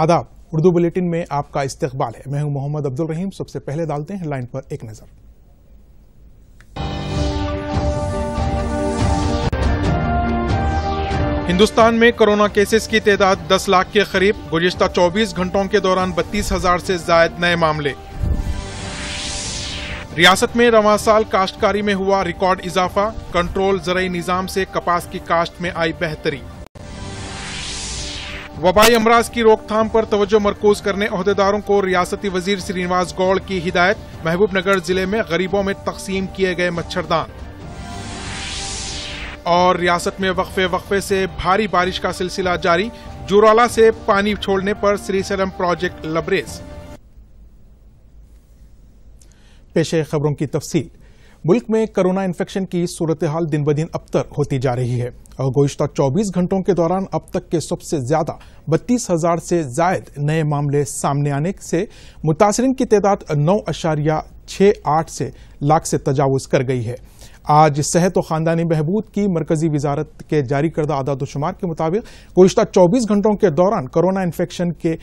आदाब उर्दू बुलेटिन में आपका इस्तेकबाल है मैं हूं मोहम्मद अब्दुल रहीम सबसे पहले डालते हैं लाइन पर एक नज़र हिंदुस्तान में कोरोना केसेस की तादाद 10 लाख के करीब गुजश्ता 24 घंटों के दौरान बत्तीस हजार से जायद नए मामले रियासत में रवा साल काश्तकारी में हुआ रिकॉर्ड इजाफा कंट्रोल जरिए निज़ाम से कपास की काश्त में आई बेहतरी वबाई अमराज की रोकथाम पर तवज्जो मरकूज करने अहदेदारों को रियासती वजीर श्रीनिवास गौड़ की हिदायत महबूबनगर जिले में गरीबों में तकसीम किए गए मच्छरदान और रियासत में वक्फे वक्फे से भारी बारिश का सिलसिला जारी जुराला से पानी छोड़ने पर श्रीसलम प्रोजेक्ट लबरेज पेशे खबरों की तफसील मुल्क में कोरोना इन्फेक्शन की सूरत हाल दिन ब दिन अबतर होती जा रही है और गुज्त 24 घंटों के दौरान अब तक के सबसे ज़्यादा बत्तीस हज़ार से जायद नए मामले सामने आने से मुतासरी की तादाद नौ अशारिया छः आठ से लाख से तजावज़ कर गई है आज सेहत और ख़ानदानी बहबूद की मरकजी वजारत के जारी करदा आदादोशुमार के मुताबिक गुज्त चौबीस घंटों के दौरान कोरोना इन्फेक्शन के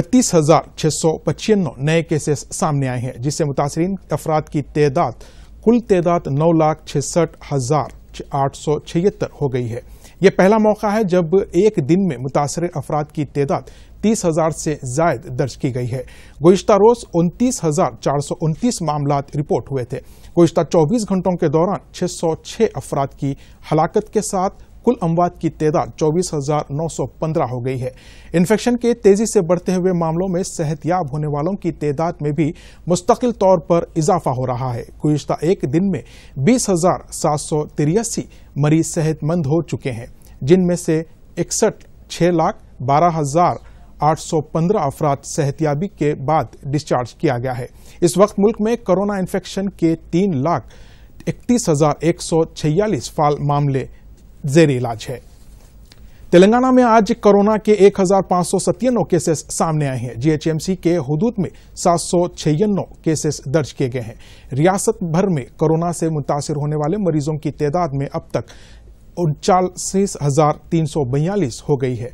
बत्तीस हज़ार छः सौ पचानवे नए केसेस सामने आए हैं जिससे मुतासरी अफराद की तादाद कुल तादाद नौ लाख छसठ हजार आठ सौ छिहत्तर हो गई है यह पहला मौका है जब एक दिन में मुतासर अफराद की तादाद तीस हजार से जायद दर्ज की गई है गुज्त रोज उनतीस हजार चार सौ उनतीस मामला रिपोर्ट हुए थे गुज्त चौबीस घंटों के दौरान छह सौ छह अफराद की हलाकत के साथ कुल अमवात की तादाद 24,915 हो गई है इन्फेक्शन के तेजी से बढ़ते हुए मामलों में सेहतयाब होने वालों की तादाद में भी मुस्तकिल तौर पर इजाफा हो रहा है गुजशत एक दिन में बीस मरीज सेहतमंद हो चुके हैं जिनमें से इकसठ छः लाख बारह हजार आठ सौ पंद्रह अफराद सेहतियाबी के बाद डिस्चार्ज किया गया है इस वक्त मुल्क में कोरोना इन्फेक्शन के तीन लाख इकतीस हजार एक सौ छियालीस फाल मामले जेर इलाज है तेलंगाना में आज कोरोना के एक हजार सौ केसेस सामने आए हैं जीएचएमसी के हदूद में सात सौ छियानवे केसेस दर्ज किए गए हैं रियासत भर में कोरोना से मुतासर होने वाले मरीजों की तादाद में अब तक उनचालीस हजार तीन सौ बयालीस हो गई है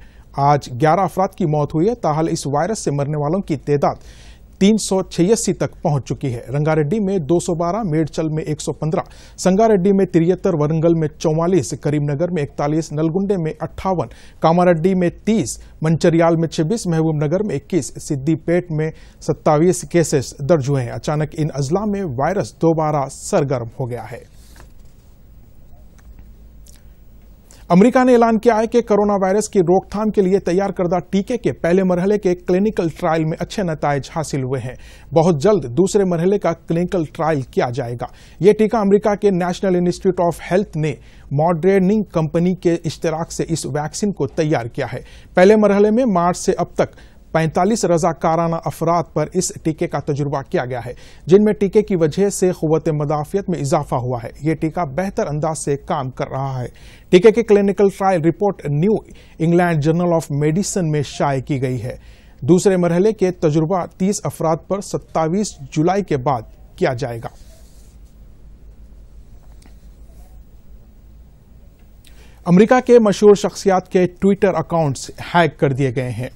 आज ग्यारह अफराद की मौत हुई है ताहल इस वायरस से मरने वालों की तादाद तीन तक पहुंच चुकी है रंगारेड्डी में 212, मेडचल में 115, संगारेड्डी में तिरहत्तर वरंगल में 44, करीमनगर में 41, नलगुंडे में अट्ठावन कामारेड्डी में 30, मंचरियाल में 26, महबूबनगर में 21, सिद्दीपेट में 27 केसेस दर्ज हुए हैं अचानक इन अजला में वायरस दोबारा सरगर्म हो गया है अमेरिका ने ऐलान किया है कि कोरोना वायरस की रोकथाम के लिए तैयार करदा टीके के पहले मरहले के क्लिनिकल ट्रायल में अच्छे नतज हासिल हुए हैं बहुत जल्द दूसरे मरहले का क्लिनिकल ट्रायल किया जाएगा ये टीका अमेरिका के नेशनल इंस्टीट्यूट ऑफ हेल्थ ने मॉडरेनिंग कंपनी के इश्तराक से इस वैक्सीन को तैयार किया है पहले मरहले में मार्च से अब तक पैंतालीस रजाकाराना अफराद पर इस टीके का तजुर्बा किया गया है जिनमें टीके की वजह से क़वत मदाफियत में इजाफा हुआ है ये टीका बेहतर अंदाज से काम कर रहा है टीके की clinical trial report New England Journal of Medicine में शाये की गई है दूसरे मरहले के तजुर्बा तीस अफराद पर सत्ताईस जुलाई के बाद किया जाएगा अमेरिका के मशहूर शख्सियात के ट्विटर अकाउंट्स हैक कर दिए गए हैं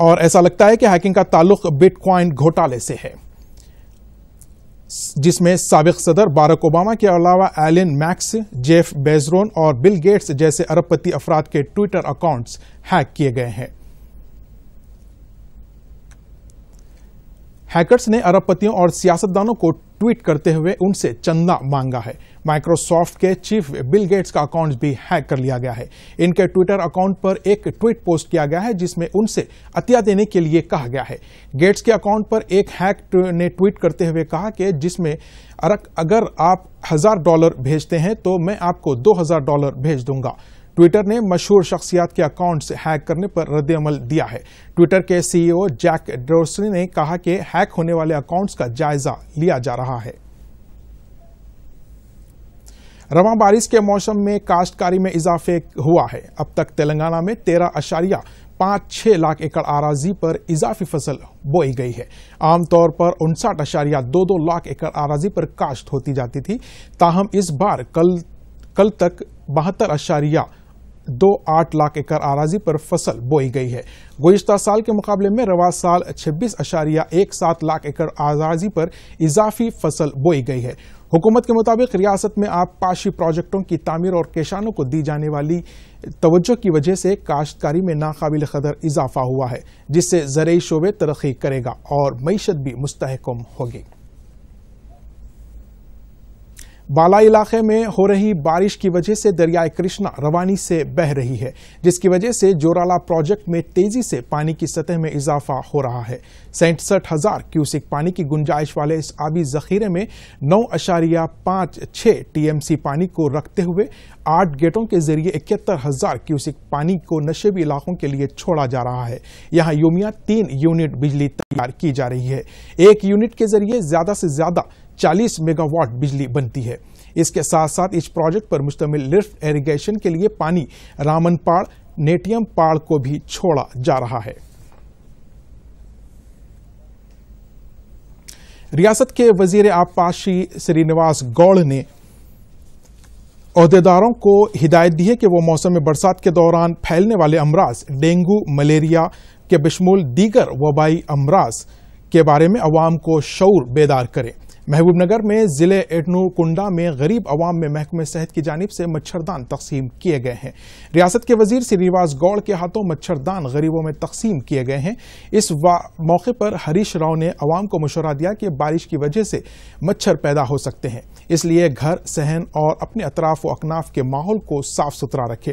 और ऐसा लगता है कि हैकिंग का ताल्लुक बिटकॉइन घोटाले से है जिसमें सबक सदर बारक ओबामा के अलावा एलिन मैक्स जेफ बेजरोन और बिल गेट्स जैसे अरबपति अफराद के ट्विटर अकाउंट्स हैक किए गए हैं हैकर्स ने अरबपतियों और सियासतदानों को ट्वीट करते हुए उनसे चंदा मांगा है माइक्रोसॉफ्ट के चीफ बिल गेट्स का अकाउंट भी हैक कर लिया गया है इनके ट्विटर अकाउंट पर एक ट्वीट पोस्ट किया गया है जिसमें उनसे अतिया देने के लिए कहा गया है गेट्स के अकाउंट पर एक हैक ने ट्वीट करते हुए कहा कि जिसमें अगर आप हजार डॉलर भेजते हैं तो मैं आपको दो हजार डॉलर भेज दूंगा ट्विटर ने मशहूर शख्सियात के अकाउंट्स हैक करने पर रद्दमल दिया है ट्विटर के सीईओ e जैक ड्रोसनी ने कहा कि हैक होने वाले अकाउंट्स का जायजा लिया जा रहा है रवा बारिश के मौसम में काश्तकारी में इजाफे हुआ है अब तक तेलंगाना में तेरह अशारिया पांच छह लाख एकड़ आराजी पर इजाफी फसल बोई गई है आमतौर पर उनसठ अशारिया दो दो लाख एकड़ आराजी पर काश्त होती जाती थी ताहम इस बार कल कल तक बहत्तर अशारिया दो आठ लाख एकड़ आराजी पर फसल बोई गई है गुजशत साल के मुकाबले में रवा साल छब्बीस अशारिया एक सात लाख एकड़ आराजी पर इजाफी फसल बोई गई है हुकूमत के मुताबिक रियासत में आप पाशी प्रोजेक्टों की तमीर और किसानों को दी जाने वाली तवज्जो की वजह से काश्तकारी में नाकबिल कदर इजाफा हुआ है जिससे जरिए शोबे तरक्की करेगा और मीशत भी मुस्तकम होगी बाला इलाके में हो रही बारिश की वजह से दरियाए कृष्णा रवानी से बह रही है जिसकी वजह से जोराला प्रोजेक्ट में तेजी से पानी की सतह में इजाफा हो रहा है सैंसठ हजार क्यूसिक पानी की गुंजाइश वाले इस आबी जखीरे में नौ अशारिया पांच छह टीएमसी पानी को रखते हुए आठ गेटों के जरिए इकहत्तर हजार क्यूसिक पानी को नशेबी इलाकों के लिए छोड़ा जा रहा है यहाँ योमिया तीन यूनिट बिजली तैयार की जा रही है एक यूनिट के जरिए ज्यादा से ज्यादा चालीस मेगावाट बिजली बनती है इसके साथ साथ इस प्रोजेक्ट पर मुश्तमिल लिफ्ट इरीगेशन के लिए पानी रामनपाड़ नेटियम पाड़ को भी छोड़ा जा रहा है रियासत के वजीर आबपाशी श्रीनिवास गौड़ ने अहदेदारों को हिदायत दी है कि वह मौसम बरसात के दौरान फैलने वाले अमराज डेंगू मलेरिया के बशमूल दीगर वबाई अमराज के बारे में अवाम को शौर बेदार करें महबूबनगर में जिले एटनू कुंडा में गरीब अवाम में महकमे सेहत की जानब से मच्छरदान तकसीम किए गए हैं रियासत के वजीर श्रीनिवास गौड़ के हाथों मच्छरदान गरीबों में तकसीम किए गए हैं इस मौके पर हरीश राव ने अवाम को मशवरा दिया कि बारिश की वजह से मच्छर पैदा हो सकते हैं इसलिए घर सहन और अपने अतराफ व अकनाफ के माहौल को साफ सुथरा रखें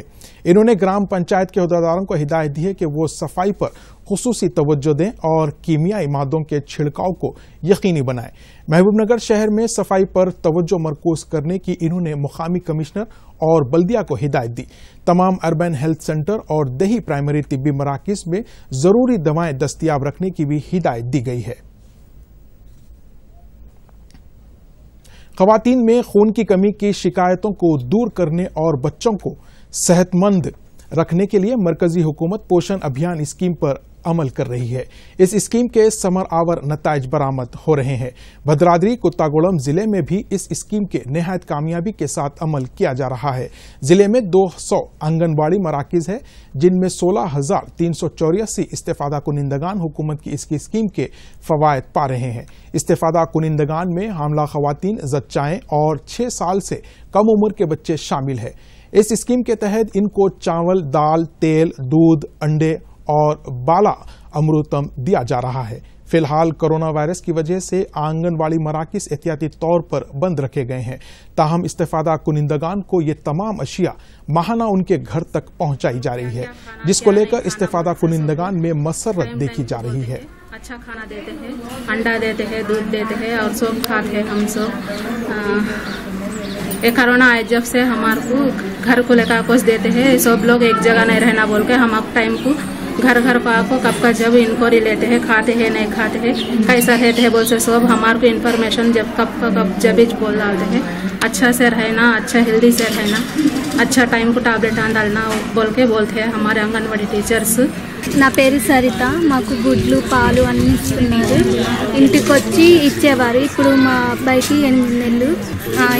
इन्होंने ग्राम पंचायत के अहदेदारों को हिदायत दी है कि वो सफाई पर खसूसी तोज्जो दें और कीमियाई मादों के छिड़काव को यकीनी बनाएं महबूबनगर शहर में सफाई पर तोज्जो मरकोज करने की इन्होंने मुकामी कमिश्नर और बल्दिया को हिदायत दी तमाम अर्बन हेल्थ सेंटर और दही प्राइमरी तिबी मराकज में ज़रूरी दवाएं दस्तियाब रखने की भी हिदायत दी गई है खातन में खून की कमी की शिकायतों को दूर करने और बच्चों को सेहतमंद रखने के लिए मरकजी हुकूमत पोषण अभियान स्कीम पर अमल कर रही है इस स्कीम के समर आवर नतज बरामद हो रहे हैं भद्रादरी कुत्तागोड़म जिले में भी इस स्कीम के नहायत कामयाबी के साथ अमल किया जा रहा है जिले में 200 आंगनबाड़ी मराकज है जिनमें सोलह हजार तीन सौ चौरासी इस्तेफादा कुनिंदगान हुकूमत की इसकी स्कीम के फवायद पा रहे हैं इस्तेफादा कुनिंदगान में हमला खुवान जच्चाएं और छः साल से कम उम्र के बच्चे शामिल हैं इस स्कीम के तहत इनको चावल दाल तेल दूध अंडे और बाला अमृतम दिया जा रहा है फिलहाल कोरोना वायरस की वजह से आंगनबाड़ी मराकज एहतियाती तौर पर बंद रखे गए हैं ताहम इस्तेफादा कुनिंदगान को ये तमाम अशिया माहाना उनके घर तक पहुंचाई जा रही है जिसको लेकर इस्तेफादा कुनिंदगान में मसरत देखी जा रही है अच्छा खाना देते हैं अंडा देते हैं दूध देते हैं और सब खाते हैं हम सब ये कोरोना आए जब से हमारे को घर को लेकर कोच देते हैं सब लोग एक जगह नहीं रहना बोल के हम आप टाइम को घर घर को आपको कब का जब इंक्वायरी लेते हैं खाते हैं नहीं खाते हैं कैसा रहते हैं बोल से सब हमारे को इन्फॉर्मेशन जब कब का कब जब बोल डालते हैं अच्छा से रहना अच्छा हेल्दी से रहना अच्छा टाइम को టాబ్లెట్ डालना बोल के बोलते हैं हमारे టీచర్స్ నా పేరు సరిత మాకు గుడ్లు పాలు అన్ని ఇస్తున్నారు ఇంటికి వచ్చి ఇచ్చేవారు ఇప్పుడు మా అబ్బాయికి ఎనిమిది నెలలు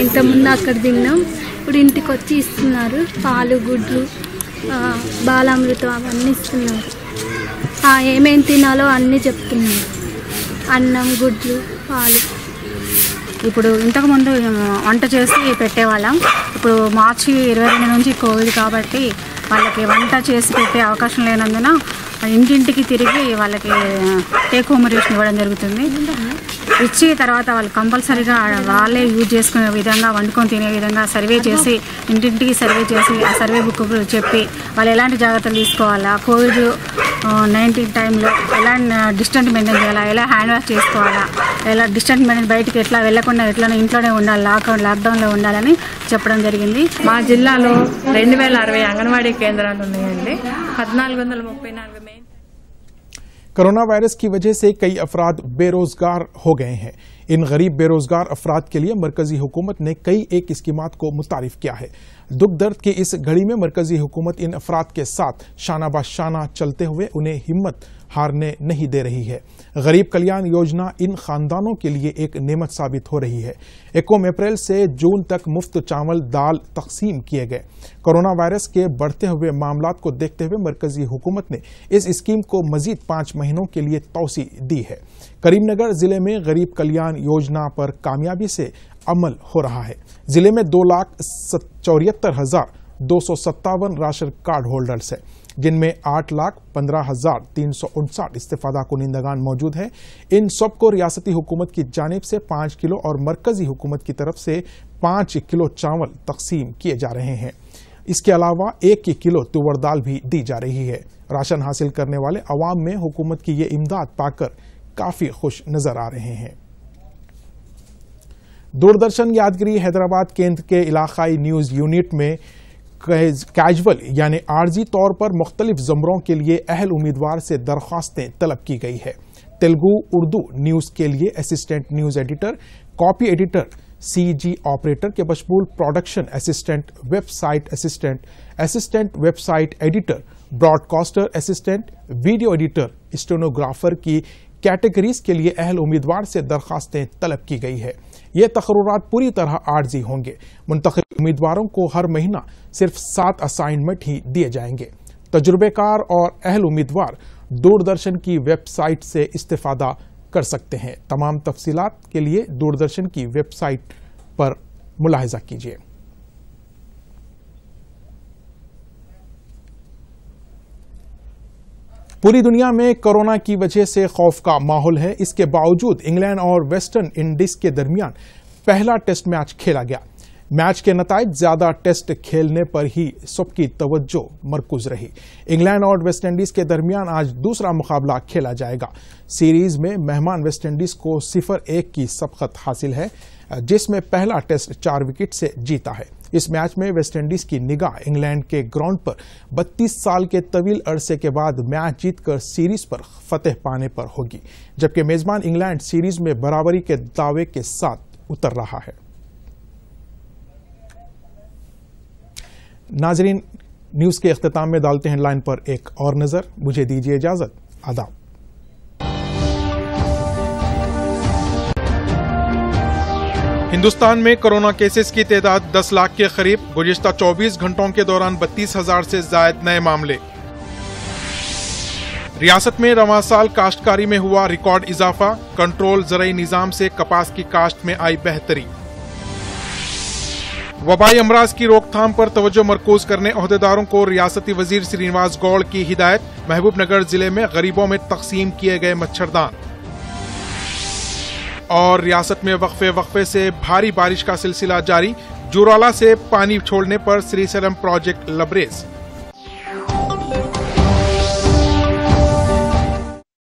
ఇంతకుముందు అక్కడ తిన్నాం ఇప్పుడు ఇంటికి వచ్చి ఇస్తున్నారు పాలు గుడ్లు బాలామృతం అవన్నీ ఇస్తున్నారు ఏమేమి తినాలో అన్నీ చెప్తున్నారు అన్నం గుడ్లు పాలు ఇప్పుడు ఇంతకుముందు వంట చేసి పెట్టేవాళ్ళం ఇప్పుడు మార్చి ఇరవై రెండు నుంచి కోవిడ్ కాబట్టి వాళ్ళకి వంట చేసి పెట్టే అవకాశం లేనందున ఇంటింటికి తిరిగి వాళ్ళకి టేక్ హోమ్ రేషన్ ఇవ్వడం జరుగుతుంది ఇచ్చి తర్వాత వాళ్ళు కంపల్సరీగా వాళ్ళే యూజ్ చేసుకునే విధంగా వండుకొని తినే విధంగా సర్వే చేసి ఇంటింటికి సర్వే చేసి ఆ సర్వే బుక్ చెప్పి వాళ్ళు ఎలాంటి జాగ్రత్తలు తీసుకోవాలా కోవిడ్ నైన్టీన్ టైంలో ఎలా డిస్టెంట్ మెయింటైన్ చేయాలా ఎలా హ్యాండ్ వాష్ చేసుకోవాలా ఎలా డిస్టెంట్ మెయింటైన్ బయటకు ఎట్లా వెళ్లకుండా ఎట్లా ఇంట్లోనే ఉండాలి లాక్డౌన్ లాక్డౌన్లో ఉండాలని చెప్పడం జరిగింది మా జిల్లాలో రెండు వేల అరవై అంగన్వాడీ కేంద్రాలు ఉన్నాయండి పద్నాలుగు వందల ముప్పై నాలుగు మెయిన్ कोरोना वायरस की वजह से कई अफराद बेरोजगार हो गए हैं इन गरीब बेरोजगार अफराद के लिए मरकजी हुकूमत ने कई एक स्कीम को मुतारफ किया है दुख दर्द की इस घड़ी में मरकजी हुकूमत इन अफराद के साथ शाना बाशाना चलते हुए उन्हें हिम्मत हारने नहीं दे रही है गरीब कल्याण योजना इन खानदानों के लिए एक नियमत साबित हो रही है इक्म अप्रैल से जून तक मुफ्त चावल दाल तकसीम किए गए कोरोना वायरस के बढ़ते हुए मामला को देखते हुए मरकजी हुकूमत ने इस स्कीम को मजीद पांच महीनों के लिए तोसी दी है करीमनगर जिले में गरीब कल्याण योजना पर कामयाबी से अमल हो रहा है जिले में दो लाख चौहत्तर हजार दो सौ सत्तावन राशन कार्ड होल्डर्स है जिनमें आठ लाख पंद्रह हजार तीन सौ उनसठ इस्तेफादा कुनिंदगान मौजूद है इन सबको रियासती हुकूमत की जानब से पाँच किलो और मरकजी हुकूमत की तरफ से पाँच किलो चावल तकसीम किए जा रहे हैं इसके अलावा एक एक किलो तुवर दाल भी दी जा रही है राशन हासिल करने वाले अवाम में हुकूमत की ये इमदाद पाकर काफ़ी खुश नज़र आ रहे हैं दूरदर्शन यादगिरी हैदराबाद केंद्र के इलाकाई न्यूज़ यूनिट में कैजुअल यानी आरजी तौर पर मुख्तलिफ ज़मरों के लिए अहल उम्मीदवार से दरख्वास्तें तलब की गई है तेलुगु उर्दू न्यूज़ के लिए assistant news editor copy editor CG operator के मशबूल production assistant website assistant assistant website editor broadcaster assistant video editor stenographer की कैटेगरीज के लिए अहल उम्मीदवार से दरखास्तें तलब की गई है ये तकरूरत पूरी तरह आर्जी होंगे मुंतब उम्मीदवारों को हर महीना सिर्फ सात असाइनमेंट ही दिए जाएंगे तजुर्बेकार और अहल उम्मीदवार दूरदर्शन की वेबसाइट से इस्तेफादा कर सकते हैं तमाम तफसीत के लिए दूरदर्शन की वेबसाइट पर मुलाहजा कीजिए पूरी दुनिया में कोरोना की वजह से खौफ का माहौल है इसके बावजूद इंग्लैंड और वेस्टर्न इंडीज के दरमियान पहला टेस्ट मैच खेला गया मैच के नतज ज्यादा टेस्ट खेलने पर ही सबकी तवज्जो मरकूज रही इंग्लैंड और वेस्टइंडीज के दरमियान आज दूसरा मुकाबला खेला जाएगा सीरीज में मेहमान वेस्टइंडीज को सिफर एक की सबकत हासिल है जिसमें पहला टेस्ट चार विकेट से जीता है इस मैच में वेस्टइंडीज की निगाह इंग्लैंड के ग्राउंड पर 32 साल के तवील अरसे के बाद मैच जीतकर सीरीज पर फतेह पाने पर होगी जबकि मेजबान इंग्लैंड सीरीज में बराबरी के दावे के साथ उतर रहा है नाजरीन न्यूज के अख्ताम में डालते हैं लाइन पर एक और नजर मुझे दीजिए इजाजत आदाब हिंदुस्तान में कोरोना केसेस की तादाद 10 लाख के करीब गुजशत 24 घंटों के दौरान बत्तीस हजार ऐसी जायद नए मामले रियासत में रवा साल काश्तकारी में हुआ रिकॉर्ड इजाफा कंट्रोल जरई निज़ाम से कपास की काश्त में आई बेहतरी वबाई अमराज की रोकथाम पर तवज्जो मरकूज करने अहदेदारों को रियासती वजीर श्रीनिवास गौड़ की हिदायत महबूबनगर जिले में गरीबों में तकसीम किए गए मच्छरदान और रियासत में वक्फे वक्फे से भारी बारिश का सिलसिला जारी जुराला से पानी छोड़ने पर श्रीसलम प्रोजेक्ट लबरेज